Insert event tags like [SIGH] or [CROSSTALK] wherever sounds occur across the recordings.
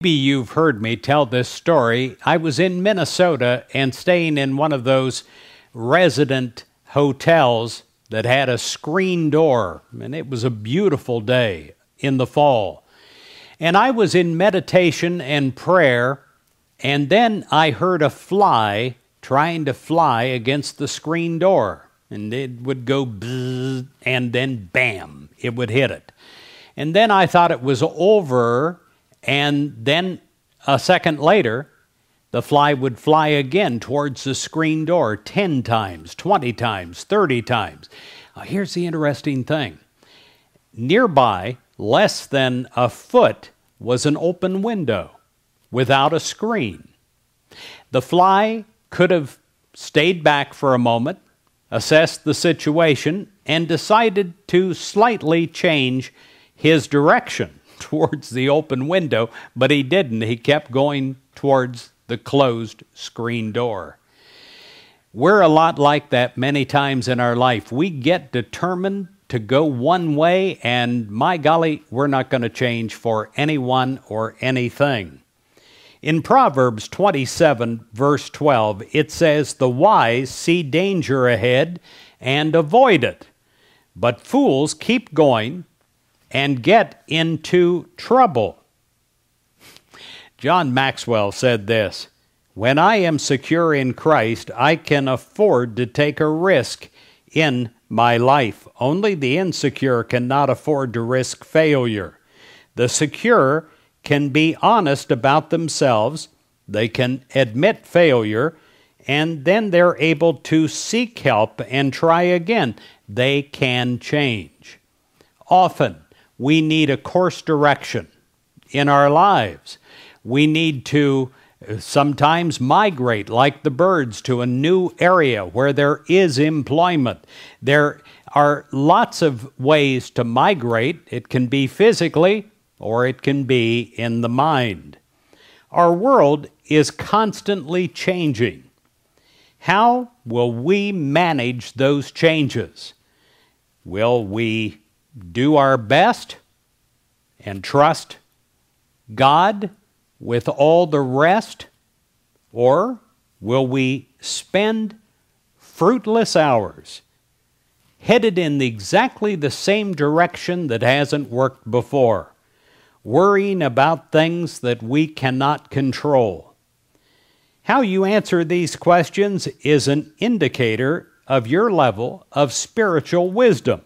Maybe you've heard me tell this story. I was in Minnesota and staying in one of those resident hotels that had a screen door, and it was a beautiful day in the fall. And I was in meditation and prayer, and then I heard a fly trying to fly against the screen door, and it would go bzzz, and then bam, it would hit it. And then I thought it was over and then a second later, the fly would fly again towards the screen door 10 times, 20 times, 30 times. Now, here's the interesting thing nearby, less than a foot, was an open window without a screen. The fly could have stayed back for a moment, assessed the situation, and decided to slightly change his direction. [LAUGHS] towards the open window, but he didn't. He kept going towards the closed screen door. We're a lot like that many times in our life. We get determined to go one way, and my golly, we're not going to change for anyone or anything. In Proverbs 27, verse 12, it says, The wise see danger ahead and avoid it, but fools keep going and get into trouble. John Maxwell said this When I am secure in Christ, I can afford to take a risk in my life. Only the insecure cannot afford to risk failure. The secure can be honest about themselves, they can admit failure, and then they're able to seek help and try again. They can change. Often, we need a course direction in our lives. We need to sometimes migrate like the birds to a new area where there is employment. There are lots of ways to migrate. It can be physically or it can be in the mind. Our world is constantly changing. How will we manage those changes? Will we do our best and trust God with all the rest? Or will we spend fruitless hours headed in exactly the same direction that hasn't worked before, worrying about things that we cannot control? How you answer these questions is an indicator of your level of spiritual wisdom.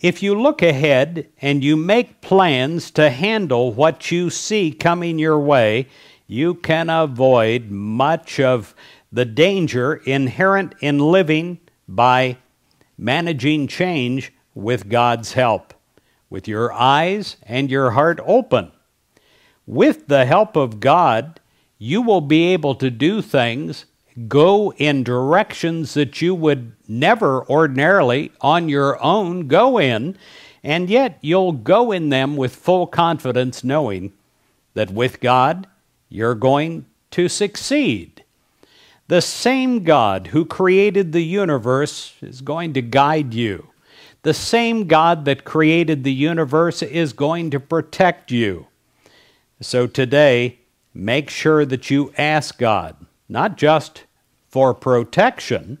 If you look ahead and you make plans to handle what you see coming your way, you can avoid much of the danger inherent in living by managing change with God's help, with your eyes and your heart open. With the help of God, you will be able to do things go in directions that you would never ordinarily on your own go in, and yet you'll go in them with full confidence, knowing that with God you're going to succeed. The same God who created the universe is going to guide you. The same God that created the universe is going to protect you. So today, make sure that you ask God, not just for protection,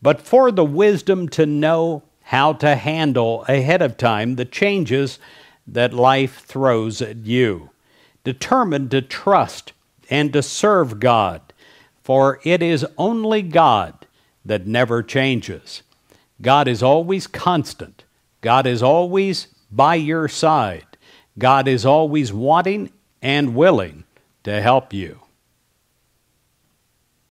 but for the wisdom to know how to handle ahead of time the changes that life throws at you. Determined to trust and to serve God, for it is only God that never changes. God is always constant. God is always by your side. God is always wanting and willing to help you.